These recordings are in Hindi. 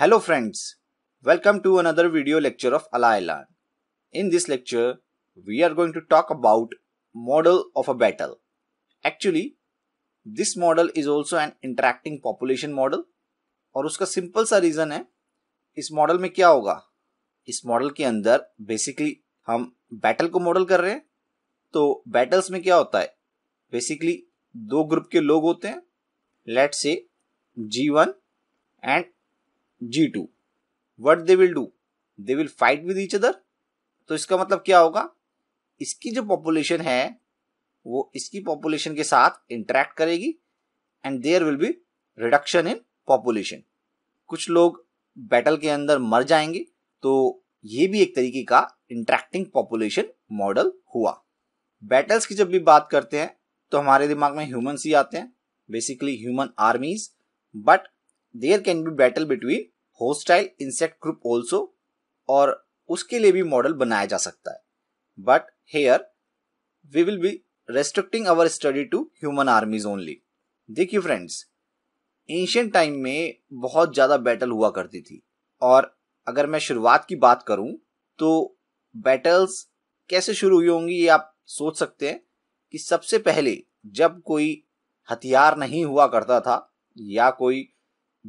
Hello friends, welcome to another video lecture of Alaylan. In this lecture, we are going to talk about model of a battle. Actually, this model is also an interacting population model और उसका सिंपल सा रीज़न है इस मॉडल में क्या होगा इस मॉडल के अंदर बेसिकली हम बैटल को मॉडल कर रहे हैं तो बैटल्स में क्या होता है बेसिकली दो ग्रुप के लोग होते हैं let's say G one and G2 what they will do they will fight with each other तो इसका मतलब क्या होगा इसकी जो पॉपुलेशन है वो इसकी पॉपुलेशन के साथ इंटरेक्ट करेगी and there will be reduction in population कुछ लोग बैटल के अंदर मर जाएंगे तो ये भी एक तरीके का इंटरेक्टिंग पॉपुलेशन मॉडल हुआ बैटल्स की जब भी बात करते हैं तो हमारे दिमाग में ह्यूमन्स ही आते हैं basically human armies but there can be battle between hostile insect group also और उसके लिए भी मॉडल बनाया जा सकता है but here we will be restricting our study to human armies only देखिए फ्रेंड्स एंशियंट टाइम में बहुत ज़्यादा बैटल हुआ करती थी और अगर मैं शुरुआत की बात करूं तो बैटल्स कैसे शुरू हुई होंगी ये आप सोच सकते हैं कि सबसे पहले जब कोई हथियार नहीं हुआ करता था या कोई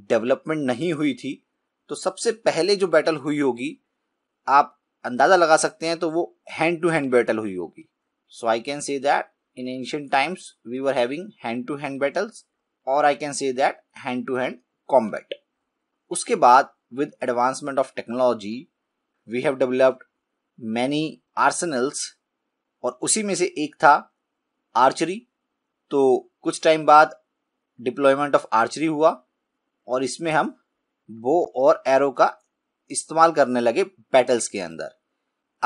डेवलपमेंट नहीं हुई थी तो सबसे पहले जो बैटल हुई होगी आप अंदाजा लगा सकते हैं तो वो हैंड टू हैंड बैटल हुई होगी so I can say that in ancient times we were having hand to hand battles और I can say that hand to hand combat उसके बाद with advancement of technology we have developed many arsenals और उसी में से एक था आर्चरी तो कुछ टाइम बाद डिप्लॉयमेंट ऑफ आर्चरी हुआ और इसमें हम बो और एरो का इस्तेमाल करने लगे बैटल्स के अंदर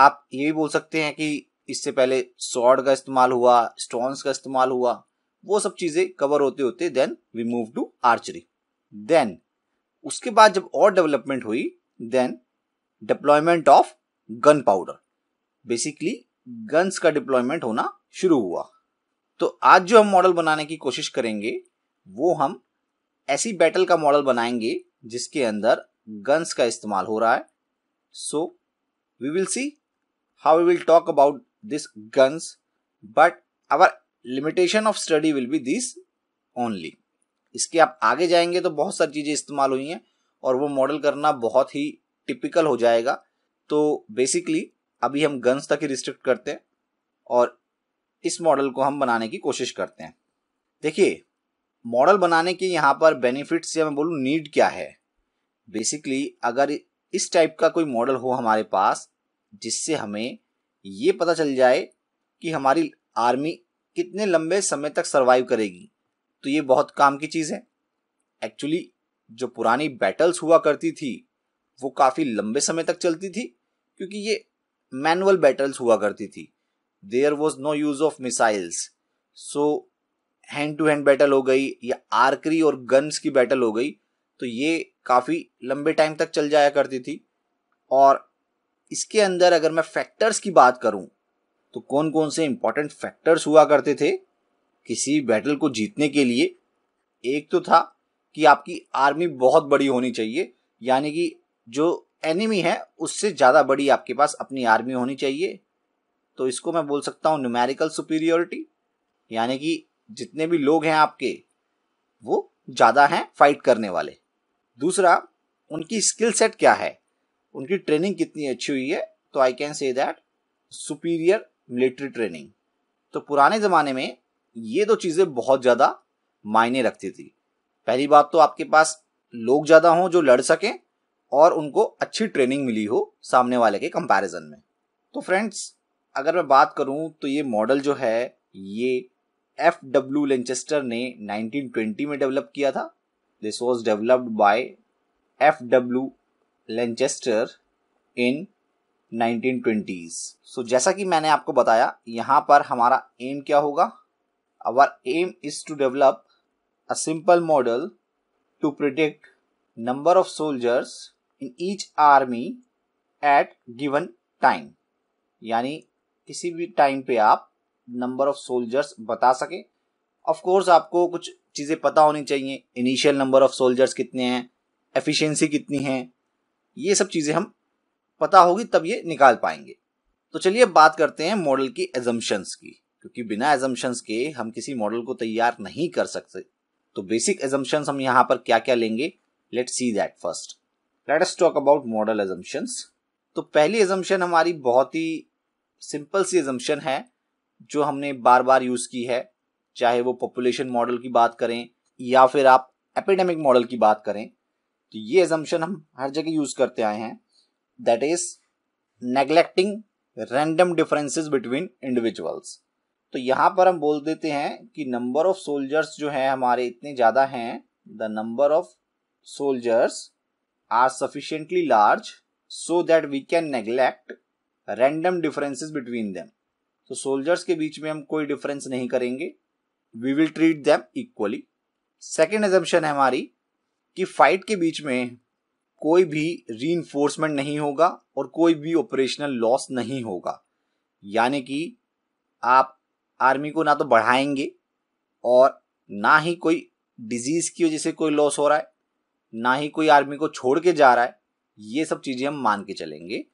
आप ये भी बोल सकते हैं कि इससे पहले सॉर्ड का इस्तेमाल हुआ स्टोन्स का इस्तेमाल हुआ वो सब चीज़ें कवर होते होते then we move to archery then उसके बाद जब और डेवलपमेंट हुई then deployment of gunpowder basically guns का डिप्लॉयमेंट होना शुरू हुआ तो आज जो हम मॉडल बनाने की कोशिश करेंगे वो हम ऐसी बैटल का मॉडल बनाएंगे जिसके अंदर गन्स का इस्तेमाल हो रहा है so we will see how we will talk about this guns but our limitation of study will be this only इसके आप आगे जाएंगे तो बहुत सारी चीज़ें इस्तेमाल हुई हैं और वो मॉडल करना बहुत ही टिपिकल हो जाएगा तो बेसिकली अभी हम गन्स तक ही रिस्ट्रिक्ट करते हैं और इस मॉडल को हम बनाने की कोशिश करते हैं देखिए मॉडल बनाने के यहाँ पर बेनिफिट्स या मैं बोलूँ नीड क्या है बेसिकली अगर इस टाइप का कोई मॉडल हो हमारे पास जिससे हमें ये पता चल जाए कि हमारी आर्मी कितने लंबे समय तक सर्वाइव करेगी तो ये बहुत काम की चीज़ है एक्चुअली जो पुरानी बैटल्स हुआ करती थी वो काफ़ी लंबे समय तक चलती थी क्योंकि ये मैनुअल बैटल्स हुआ करती थी there was no use of missiles so hand to hand battle हो गई या आर्करी और गन्स की बैटल हो गई तो ये काफ़ी लंबे टाइम तक चल जाया करती थी और इसके अंदर अगर मैं फैक्टर्स की बात करूं तो कौन कौन से इंपॉर्टेंट फैक्टर्स हुआ करते थे किसी बैटल को जीतने के लिए एक तो था कि आपकी आर्मी बहुत बड़ी होनी चाहिए यानी कि जो एनिमी है उससे ज़्यादा बड़ी आपके पास अपनी आर्मी होनी चाहिए तो इसको मैं बोल सकता हूँ न्यूमेरिकल सुपीरियोरिटी यानी कि जितने भी लोग हैं आपके वो ज़्यादा हैं फाइट करने वाले दूसरा उनकी स्किल सेट क्या है उनकी ट्रेनिंग कितनी अच्छी हुई है तो I can say that superior military training तो पुराने ज़माने में ये दो चीज़ें बहुत ज़्यादा मायने रखती थी पहली बात तो आपके पास लोग ज़्यादा हों जो लड़ सकें और उनको अच्छी ट्रेनिंग मिली हो सामने वाले के कंपैरिजन में तो फ्रेंड्स अगर मैं बात करूं तो ये मॉडल जो है ये एफ डब्ल्यू लेंचेस्टर ने 1920 में डेवलप किया था this was developed by F W Lanchester in 1920s so so, जैसा कि मैंने आपको बताया यहाँ पर हमारा एम क्या होगा our aim is to develop a simple model to predict number of soldiers in each army at given time यानी किसी भी टाइम पे आप नंबर ऑफ सोल्जर्स बता सके ऑफ कोर्स आपको कुछ चीज़ें पता होनी चाहिए इनिशियल नंबर ऑफ सोल्जर्स कितने हैं एफिशिएंसी कितनी है ये सब चीज़ें हम पता होगी तब ये निकाल पाएंगे तो चलिए बात करते हैं मॉडल की एजम्पन्स की क्योंकि बिना एजम्पन्स के हम किसी मॉडल को तैयार नहीं कर सकते तो बेसिक एजम्पन्स हम यहाँ पर क्या क्या लेंगे let see that first let talk about model assumptions तो पहली एजम्पन हमारी बहुत ही सिंपल सी एजम्पन है जो हमने बार बार यूज़ की है चाहे वो पॉपुलेशन मॉडल की बात करें या फिर आप एपिडेमिक मॉडल की बात करें तो ये एजम्पन हम हर जगह यूज़ करते आए हैं that is neglecting random differences between individuals तो यहाँ पर हम बोल देते हैं कि नंबर ऑफ सोल्जर्स जो हैं हमारे इतने ज़्यादा हैं the number of soldiers are sufficiently large so that we can neglect random differences between them तो सोल्जर्स के बीच में हम कोई डिफरेंस नहीं करेंगे we will treat them equally second assumption है हमारी कि फाइट के बीच में कोई भी री नहीं होगा और कोई भी ऑपरेशनल लॉस नहीं होगा यानी कि आप आर्मी को ना तो बढ़ाएंगे और ना ही कोई डिजीज़ की वजह से कोई लॉस हो रहा है ना ही कोई आर्मी को छोड़ के जा रहा है ये सब चीज़ें हम मान के चलेंगे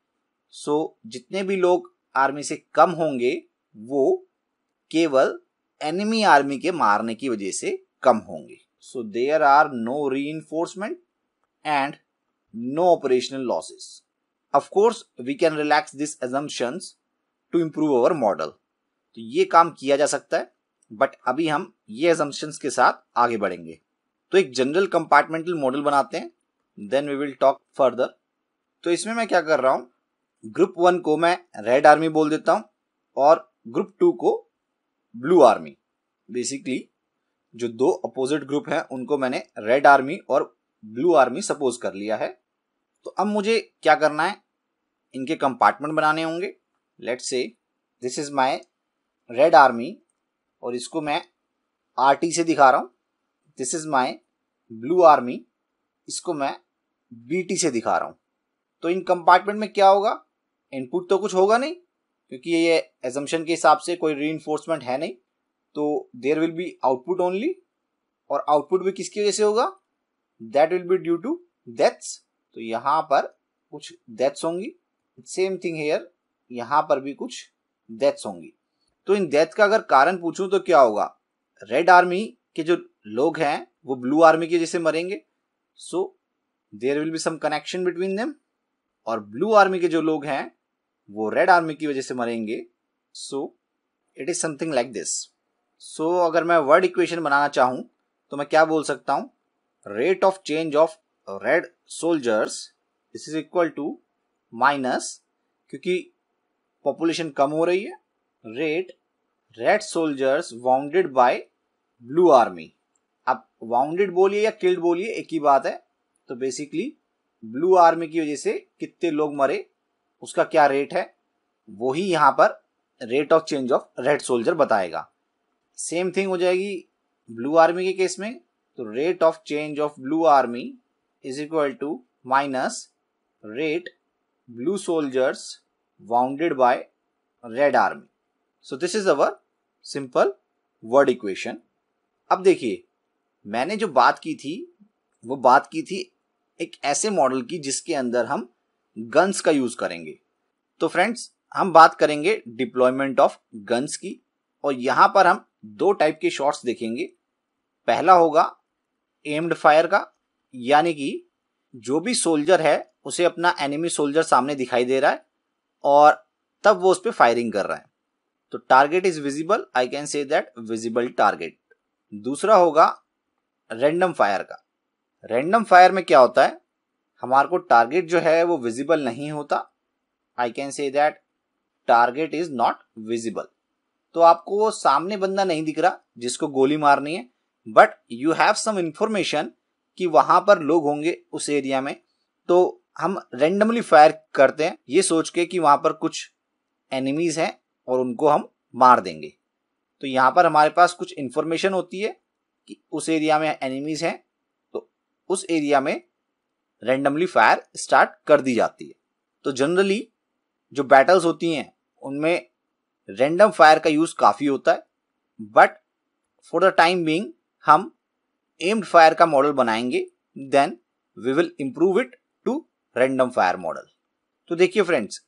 सो so, जितने भी लोग आर्मी से कम होंगे वो केवल एनिमी आर्मी के मारने की वजह से कम होंगे so there are no reinforcement and no operational losses Of course, we can relax these assumptions to improve our तो ये काम किया जा सकता है बट अभी हम ये assumptions के साथ आगे बढ़ेंगे तो एक जनरल कंपार्टमेंटल मॉडल बनाते हैं then we will talk further तो इसमें मैं क्या कर रहा हूँ ग्रुप वन को मैं रेड आर्मी बोल देता हूं और ग्रुप टू को ब्लू आर्मी बेसिकली जो दो अपोजिट ग्रुप हैं उनको मैंने रेड आर्मी और ब्लू आर्मी सपोज कर लिया है तो अब मुझे क्या करना है इनके कंपार्टमेंट बनाने होंगे let say this is my red army और इसको मैं आर टी से दिखा रहा हूँ this is my blue army इसको मैं बी टी से दिखा रहा हूँ तो इन कंपार्टमेंट में क्या होगा इनपुट तो कुछ होगा नहीं क्योंकि ये एजम्पन के हिसाब से कोई री है नहीं तो there will be output only और आउटपुट भी किसकी वजह से होगा that will be due to deaths तो यहाँ पर कुछ डेथ्स होंगी सेम थिंग हेयर यहाँ पर भी कुछ डेथ्स होंगी तो इन डेथ का अगर कारण पूछूं तो क्या होगा रेड आर्मी के जो लोग हैं वो ब्लू आर्मी के जैसे मरेंगे so there will be some connection between them और ब्लू आर्मी के जो लोग हैं वो रेड आर्मी की वजह से मरेंगे so it is something like this so अगर मैं वर्ड इक्वेशन बनाना चाहूँ तो मैं क्या बोल सकता हूँ rate of change of red soldiers this is equal to minus क्योंकि पॉपुलेशन कम हो रही है rate red soldiers wounded by blue army आप वाउंडेड बोलिए या किल्ड बोलिए एक ही बात है तो बेसिकली ब्लू आर्मी की वजह से कितने लोग मरे उसका क्या रेट है वो ही यहां पर rate of change of red soldier बताएगा सेम थिंग हो जाएगी ब्लू आर्मी के केस में तो rate of change of blue army is equal to minus rate blue soldiers wounded by red army so this is our simple word equation अब देखिए मैंने जो बात की थी वो बात की थी एक ऐसे मॉडल की जिसके अंदर हम गन्स का यूज करेंगे तो फ्रेंड्स हम बात करेंगे डिप्लॉयमेंट ऑफ गन्स की और यहां पर हम दो टाइप के शॉट्स देखेंगे पहला होगा एम्ड फायर का यानी कि जो भी सोल्जर है उसे अपना एनिमी सोल्जर सामने दिखाई दे रहा है और तब वो उस पर फायरिंग कर रहा है तो target is visible I can say that visible target दूसरा होगा रैंडम फायर का रैंडम फायर में क्या होता है हमारे को टारगेट जो है वो विजिबल नहीं होता I can say that target is not visible तो आपको वो सामने बंदा नहीं दिख रहा जिसको गोली मारनी है but you have some information कि वहां पर लोग होंगे उस एरिया में तो हम रेंडमली फायर करते हैं ये सोच के कि वहां पर कुछ एनिमीज हैं और उनको हम मार देंगे तो यहाँ पर हमारे पास कुछ इन्फॉर्मेशन होती है कि उस एरिया में एनिमीज हैं तो उस एरिया में रेंडमली फायर स्टार्ट कर दी जाती है तो जनरली जो बैटल्स होती हैं उनमें रेंडम फायर का यूज़ काफ़ी होता है but for the time being हम एम्ड फायर का मॉडल बनाएंगे then we will improve it to random fire model तो देखिए फ्रेंड्स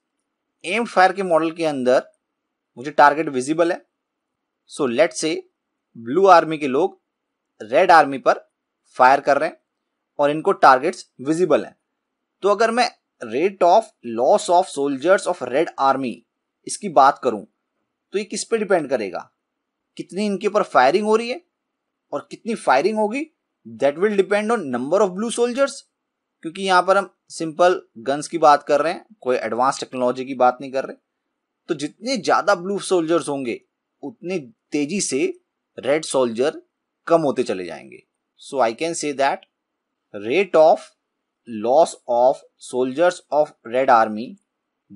एम्ड फायर के मॉडल के अंदर मुझे टारगेट विजिबल है so let say blue army के लोग रेड आर्मी पर फायर कर रहे हैं और इनको टारगेट्स विजिबल हैं तो अगर मैं rate of loss of soldiers of red army इसकी बात करूं तो ये किस पे डिपेंड करेगा कितनी इनके ऊपर फायरिंग हो रही है और कितनी फायरिंग होगी that will depend on number of blue soldiers क्योंकि यहां पर हम सिंपल गन्स की बात कर रहे हैं कोई एडवांस टेक्नोलॉजी की बात नहीं कर रहे तो जितने ज़्यादा ब्लू सोल्जर्स होंगे उतनी तेजी से रेड सोल्जर कम होते चले जाएंगे so I can say that rate of loss of soldiers of red army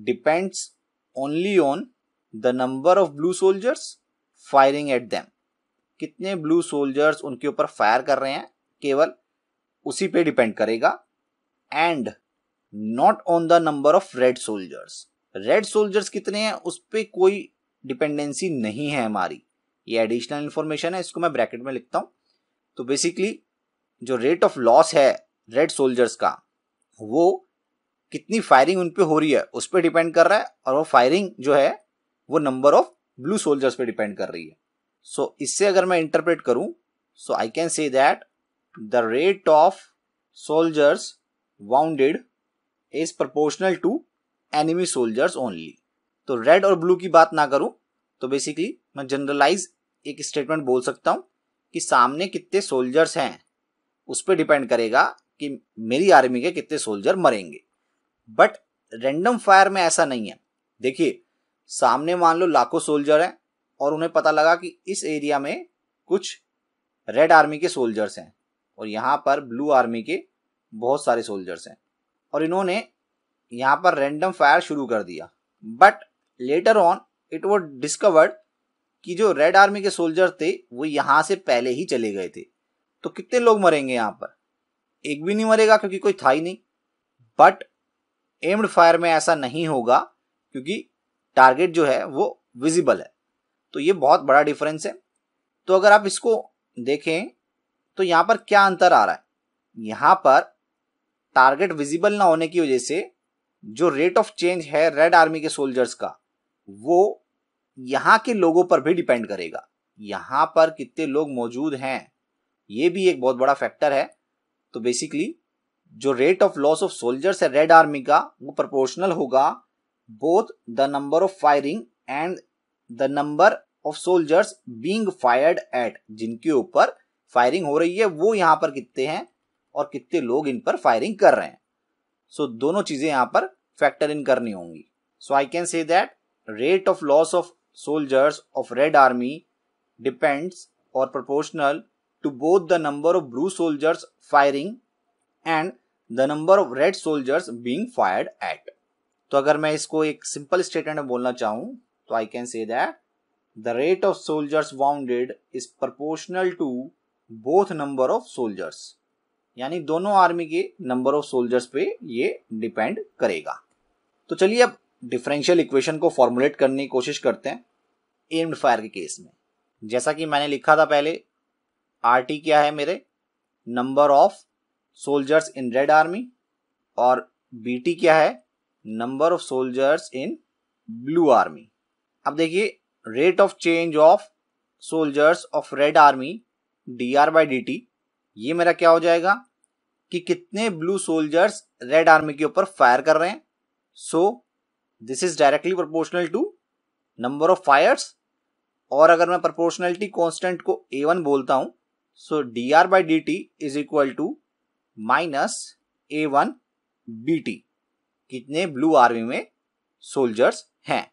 depends only on the number of blue soldiers firing at them कितने ब्लू सोल्जर्स उनके ऊपर फायर कर रहे हैं केवल उसी पे डिपेंड करेगा and not on the number of red soldiers red soldiers कितने हैं उस पर कोई डिपेंडेंसी नहीं है हमारी ये एडिशनल इन्फॉर्मेशन है इसको मैं ब्रैकेट में लिखता हूँ तो बेसिकली जो रेट ऑफ लॉस है रेड सोल्जर्स का वो कितनी फायरिंग उन पर हो रही है उस पर डिपेंड कर रहा है और वो फायरिंग जो है वो नंबर ऑफ ब्लू सोल्जर्स पे डिपेंड कर रही है सो so, इससे अगर मैं इंटरप्रेट करूं so I can say that the rate of soldiers wounded is proportional to enemy soldiers only तो रेड और ब्लू की बात ना करूं तो बेसिकली मैं जनरलाइज एक स्टेटमेंट बोल सकता हूं कि सामने कितने सोल्जर्स हैं उस पर डिपेंड करेगा कि मेरी आर्मी के कितने सोल्जर मरेंगे बट रेंडम फायर में ऐसा नहीं है देखिए सामने मान लो लाखों सोल्जर हैं और उन्हें पता लगा कि इस एरिया में कुछ रेड आर्मी के सोल्जर्स हैं और यहाँ पर ब्लू आर्मी के बहुत सारे सोल्जर्स हैं और इन्होंने यहाँ पर रेंडम फायर शुरू कर दिया but later on it was discovered कि जो रेड आर्मी के सोल्जर थे वो यहाँ से पहले ही चले गए थे तो कितने लोग मरेंगे यहां पर एक भी नहीं मरेगा क्योंकि कोई था ही नहीं बट एम्ड फायर में ऐसा नहीं होगा क्योंकि टारगेट जो है वो विजिबल है तो ये बहुत बड़ा डिफरेंस है तो अगर आप इसको देखें तो यहां पर क्या अंतर आ रहा है यहां पर टारगेट विजिबल ना होने की वजह से जो रेट ऑफ चेंज है रेड आर्मी के सोल्जर्स का वो यहां के लोगों पर भी डिपेंड करेगा यहां पर कितने लोग मौजूद हैं ये भी एक बहुत बड़ा फैक्टर है तो बेसिकली जो rate of loss of soldiers है रेड आर्मी का वो प्रोपोर्शनल होगा both the number of firing and the number of soldiers being fired at जिनके ऊपर फायरिंग हो रही है वो यहां पर कितने हैं और कितने लोग इन पर फायरिंग कर रहे हैं सो so, दोनों चीजें यहां पर फैक्टर इन करनी होंगी so I can say that rate of loss of soldiers of red army depends और proportional to both the number of blue soldiers firing and the number of red soldiers being fired at. तो अगर मैं इसको एक सिंपल स्टेटमेंट में बोलना चाहूं तो I can say that the rate of soldiers wounded is proportional to both number of soldiers यानी दोनों आर्मी के नंबर ऑफ सोल्जर्स पे ये डिपेंड करेगा तो चलिए अब डिफरेंशियल इक्वेशन को फॉर्मुलेट करने की कोशिश करते हैं एम्ड फायर के केस में जैसा कि मैंने लिखा था पहले आर टी क्या है मेरे number of soldiers in red army और बी टी क्या है number of soldiers in blue army अब देखिए rate of change of soldiers of red army D R by D T ये मेरा क्या हो जाएगा कि कितने ब्लू सोल्जर्स रेड आर्मी के ऊपर फायर कर रहे हैं so this is directly proportional to number of fires और अगर मैं प्रोपोर्शनलिटी कांस्टेंट को ए वन बोलता हूं So dr by dt is equal to minus A one B T कितने ब्लू आर्मी में सोल्जर्स हैं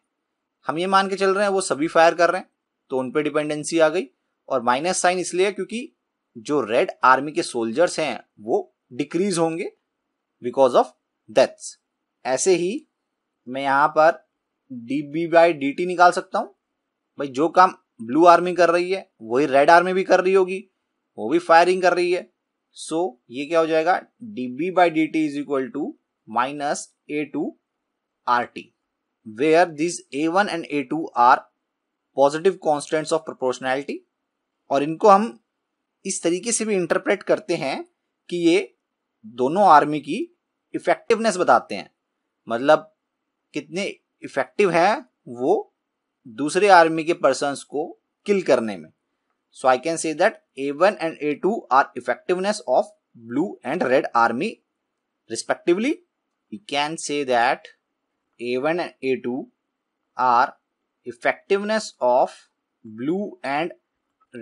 हम ये मान के चल रहे हैं वो सभी फायर कर रहे हैं तो उन पर डिपेंडेंसी आ गई और माइनस साइन इसलिए क्योंकि जो रेड आर्मी के सोल्जर्स हैं वो डिक्रीज होंगे बिकॉज ऑफ डेथ्स ऐसे ही मैं यहाँ पर D B by D T निकाल सकता हूँ भाई जो काम ब्लू आर्मी कर रही है वही रेड आर्मी भी कर रही होगी वो भी फायरिंग कर रही है सो so, ये क्या हो जाएगा D B by D T is equal to minus A two R T where this A one and A two are positive constants of proportionality और इनको हम इस तरीके से भी इंटरप्रेट करते हैं कि ये दोनों आर्मी की इफेक्टिवनेस बताते हैं मतलब कितने इफेक्टिव हैं वो दूसरे आर्मी के पर्सनस को किल करने में So I can say that A1 and A2 are effectiveness of blue and red army respectively. We can say that A1 and A2 are effectiveness of blue and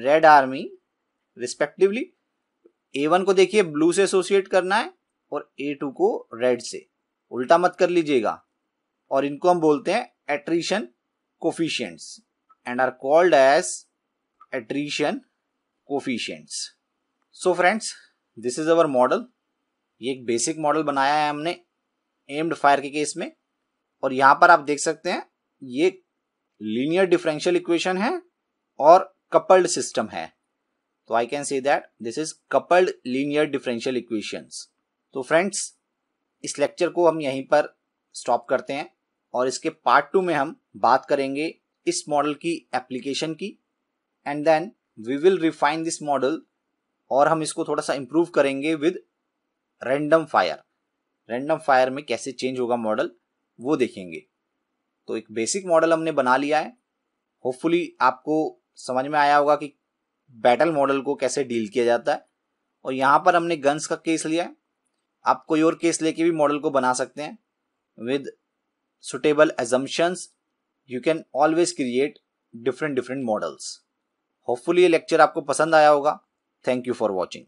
red army respectively a1 को देखिए ब्लू से एसोसिएट करना है और a2 को रेड से उल्टा मत कर लीजिएगा और इनको हम बोलते हैं attrition coefficients and are called as attrition coefficients so friends this is our model ये एक बेसिक मॉडल बनाया है हमने एम्ड फायर के केस में और यहाँ पर आप देख सकते हैं ये लीनियर डिफरेंशियल इक्वेशन है और कपल्ड सिस्टम है तो I can say that this is coupled linear differential equations तो फ्रेंड्स इस लेक्चर को हम यहीं पर स्टॉप करते हैं और इसके पार्ट टू में हम बात करेंगे इस मॉडल की एप्लीकेशन की and then we will refine this model और हम इसको थोड़ा सा इम्प्रूव करेंगे with random fire random fire में कैसे चेंज होगा मॉडल वो देखेंगे तो एक बेसिक मॉडल हमने बना लिया है होपफुली आपको समझ में आया होगा कि बैटल मॉडल को कैसे डील किया जाता है और यहाँ पर हमने गन्स का केस लिया है आप कोई और केस लेके भी मॉडल को बना सकते हैं with suitable assumptions you can always create different different models hopefully ये लेक्चर आपको पसंद आया होगा थैंक यू फॉर वॉचिंग